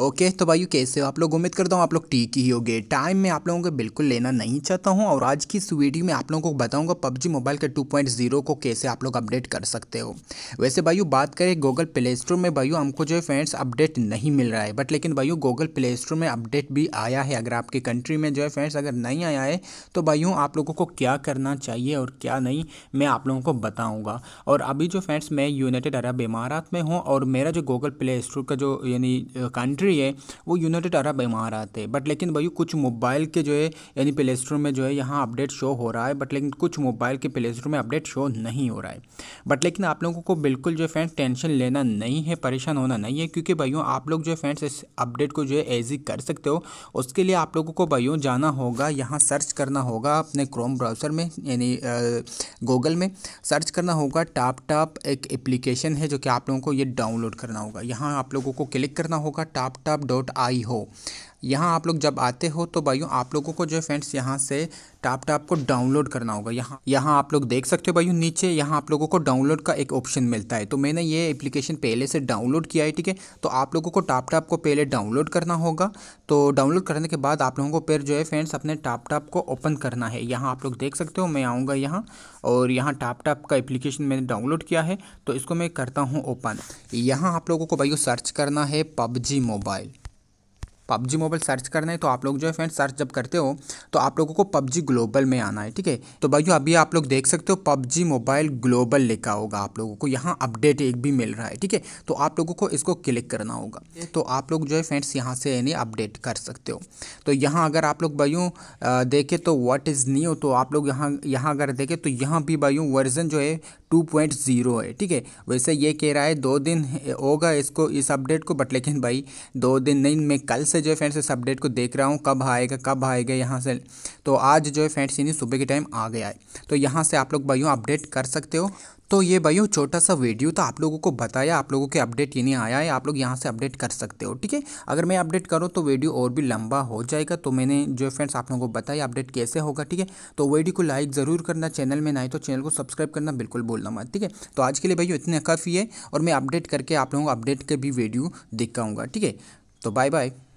okay okay, तो भाई कैसे हो आप लोग उम्मीद करता हूँ आप लोग ठीक ही होगे टाइम में आप लोगों को बिल्कुल लेना नहीं चाहता हूँ और आज की इस वीडियो में आप लोगों को बताऊंगा पबजी मोबाइल के 2.0 को कैसे आप लोग अपडेट कर सकते हो वैसे भाई बात करें गूगल प्ले स्टोर में भाई हमको जो है फ्रेंड्स अपडेट नहीं मिल रहा है बट लेकिन भाई गूगल प्ले स्टोर में अपडेट भी आया है अगर आपकी कंट्री में जो है फ्रेंड्स अगर नहीं आया है तो भाई आप लोगों को क्या करना चाहिए और क्या नहीं मैं आप लोगों को बताऊँगा और अभी जो फ्रेंड्स मैं यूनाइटेड अरब इमारात में हूँ और मेरा जो गूगल प्ले स्टोर का जो यानी कंट्री कंट्री है वो यूनाइटेड अरब इमारात है बट लेकिन भाई कुछ मोबाइल के जो है यानी प्ले स्टोर में जो है यहाँ अपडेट शो हो रहा है बट लेकिन कुछ मोबाइल के प्ले स्टोर में अपडेट शो नहीं हो रहा है बट लेकिन आप लोगों को बिल्कुल जो है फ्रेंड्स टेंशन लेना नहीं है परेशान होना नहीं है क्योंकि भाइयों आप लोग जो है फ्रेंड्स इस अपडेट को जो है एजी कर सकते हो उसके लिए आप लोगों को भाइयों जाना होगा यहाँ सर्च करना होगा अपने क्रोम ब्राउज़र में यानी गूगल में सर्च करना होगा टाप टाप एक एप्लीकेशन है जो कि आप लोगों को ये डाउनलोड करना होगा यहाँ आप लोगों को क्लिक करना होगा टाप laptop.io यहाँ आप लोग जब आते हो तो भाइयों आप लोगों को जो है फ्रेंड्स यहाँ से टाप टाप को डाउनलोड करना होगा यहाँ यहाँ आप लोग देख सकते हो भाइयों नीचे यहाँ आप लोगों को डाउनलोड का एक ऑप्शन मिलता है तो मैंने ये एप्लीकेशन पहले से डाउनलोड किया है ठीक है तो आप लोगों को टाप टाप को पहले डाउनलोड करना होगा तो डाउनलोड करने के बाद आप लोगों को फिर जो है फ्रेंड्स अपने टाप टाप को ओपन करना है यहाँ आप लोग देख सकते हो मैं आऊँगा यहाँ और यहाँ टाप टाप का एप्लीकेशन मैंने डाउनलोड किया है तो इसको मैं करता हूँ ओपन यहाँ आप लोगों को भाइयों सर्च करना है PUBG mobile PUBG mobile search करना है तो आप लोग जो है फ्रेंड्स सर्च जब करते हो तो आप लोगों को पबजी ग्लोबल में आना है ठीक है तो भाई अभी आप लोग देख सकते हो पबजी मोबाइल ग्लोबल लिखा होगा आप लोगों को यहाँ अपडेट एक भी मिल रहा है ठीक है तो आप लोगों को इसको क्लिक करना होगा तो आप लोग जो है फ्रेंड्स यहाँ से यानी अपडेट कर सकते हो तो यहाँ अगर आप लोग भाई देखें तो वट इज़ न्यू तो आप लोग यहाँ यहाँ अगर देखें तो यहाँ भी भाई वर्जन जो है टू पॉइंट ज़ीरो है ठीक है वैसे ये कह रहा है दो दिन होगा इसको इस अपडेट को बट लेकिन भाई दो दिन नहीं मैं कल से जो है फ्रेंड्स इस अपडेट को देख रहा हूँ कब आएगा कब आएगा यहाँ से तो आज जो है फ्रेंड्स यानी सुबह के टाइम आ गया है तो यहाँ से आप लोग भाइयों अपडेट कर सकते हो तो ये भाइयों छोटा सा वीडियो था आप लोगों को बताया आप लोगों के अपडेट ये नहीं आया है आप लोग यहाँ से अपडेट कर सकते हो ठीक है अगर मैं अपडेट करूँ तो वीडियो और भी लंबा हो जाएगा तो मैंने जो फ्रेंड्स आप लोगों को बताया अपडेट कैसे होगा ठीक है तो वीडियो को लाइक ज़रूर करना चैनल में ना तो चैनल को सब्सक्राइब करना बिल्कुल बोलना मत ठीक है तो आज के लिए भाइयों इतने काफ़ी है और मैं अपडेट करके आप लोगों को अपडेट के भी वीडियो दिखाऊँगा ठीक है तो बाय बाय